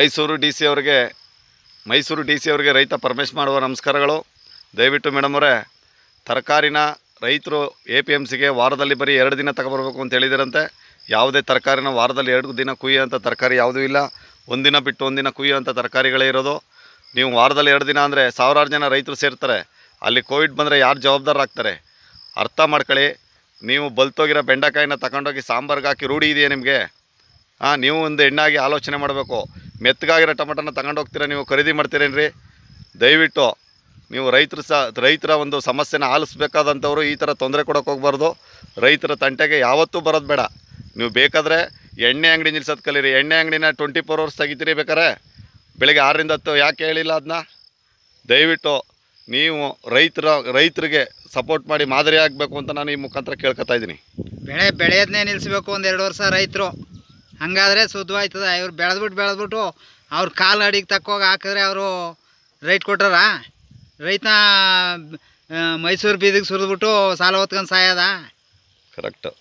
Mysuru D C ಅವರಿಗೆ Mysuru D C ಅವರಿಗೆ ರೈತ ಪರಮೇಶ್ ಮಾಡುವ ನಮಸ್ಕಾರಗಳು ದಯವಿಟ್ಟು ಮೇಡಮ್ ಅವರೇ ತರಕಾರಿನ ರೈತರು ಎ ಪಿ ಎಮ್ ಸಿಗೆ ವಾರದಲ್ಲಿ ಬರೀ ಎರಡು ದಿನ ತಗೊಬರ್ಬೇಕು ಅಂತ ಹೇಳಿದಿರಂತೆ ಯಾವುದೇ ತರಕಾರಿನ ವಾರದಲ್ಲಿ ಎರಡು ದಿನ ಕುಯ್ಯೋಂಥ ತರಕಾರಿ ಯಾವುದೂ ಇಲ್ಲ ಒಂದಿನ ಬಿಟ್ಟು ಒಂದಿನ ಕುಯ್ಯೋಂಥ ತರಕಾರಿಗಳೇ ಇರೋದು ನೀವು ವಾರದಲ್ಲಿ ಎರಡು ದಿನ ಅಂದರೆ ಸಾವಿರಾರು ಜನ ರೈತರು ಸೇರ್ತಾರೆ ಅಲ್ಲಿ ಕೋವಿಡ್ ಬಂದರೆ ಯಾರು ಜವಾಬ್ದಾರಾಗ್ತಾರೆ ಅರ್ಥ ಮಾಡ್ಕೊಳ್ಳಿ ನೀವು ಬಲ್ತೋಗಿರೋ ಬೆಂಡೆಕಾಯಿನ ತಗೊಂಡೋಗಿ ಸಾಂಬಾರ್ಗೆ ಹಾಕಿ ರೂಢಿ ಇದೆಯಾ ನಿಮಗೆ ಹಾಂ ನೀವು ಒಂದು ಹೆಣ್ಣಾಗಿ ಆಲೋಚನೆ ಮಾಡಬೇಕು ಮೆತ್ತಗಾಗಿರೋ ತಗೊಂಡು ಹೋಗ್ತೀರ ನೀವು ಖರೀದಿ ಮಾಡ್ತೀರೇನ್ರಿ ದಯವಿಟ್ಟು ನೀವು ರೈತರು ಸಹ ರೈತರ ಒಂದು ಸಮಸ್ಯೆನ ಆಲಿಸ್ಬೇಕಾದಂಥವ್ರು ಈ ಥರ ತೊಂದರೆ ಕೊಡೋಕೆ ಹೋಗ್ಬಾರ್ದು ರೈತರ ತಂಟೆಗೆ ಯಾವತ್ತೂ ಬರೋದು ಬೇಡ ನೀವು ಬೇಕಾದರೆ ಎಣ್ಣೆ ಅಂಗಡಿ ನಿಲ್ಸೋದು ಕಲೀರಿ ಎಣ್ಣೆ ಅಂಗಡಿನ ಟ್ವೆಂಟಿ ಫೋರ್ ಅವರ್ಸ್ ತೆಗಿತೀರಿ ಬೇಕಾರೆ ಬೆಳಗ್ಗೆ ಆರರಿಂದ ಹತ್ತು ಯಾಕೆ ಹೇಳಿಲ್ಲ ಅದನ್ನ ದಯವಿಟ್ಟು ನೀವು ರೈತರ ರೈತರಿಗೆ ಸಪೋರ್ಟ್ ಮಾಡಿ ಮಾದರಿ ಆಗಬೇಕು ಅಂತ ನಾನು ಈ ಮುಖಾಂತರ ಕೇಳ್ಕೊತಾ ಇದ್ದೀನಿ ಬೆಳೆ ಬೆಳೆಯೋದನ್ನೇ ನಿಲ್ಲಿಸ್ಬೇಕು ಒಂದು ಎರಡು ವರ್ಷ ರೈತರು ಹಂಗಾದರೆ ಸುದ್ದವಾಯ್ತದ ಇವ್ರು ಬೆಳೆದ್ಬಿಟ್ಟು ಬೆಳೆದ್ಬಿಟ್ಟು ಅವ್ರ ಕಾಲು ಅಡಿಗೆ ತಕ್ಕೋಗಿ ಹಾಕಿದ್ರೆ ಅವರು ರೈಟ್ ಕೊಟ್ಟಾರ ರೈತ ಮೈಸೂರು ಬೀದಿಗೆ ಸುರಿದ್ಬಿಟ್ಟು ಸಾಲ ಹೊತ್ಕೊಂಡು ಸಾಯೋದ ಕರೆಕ್ಟು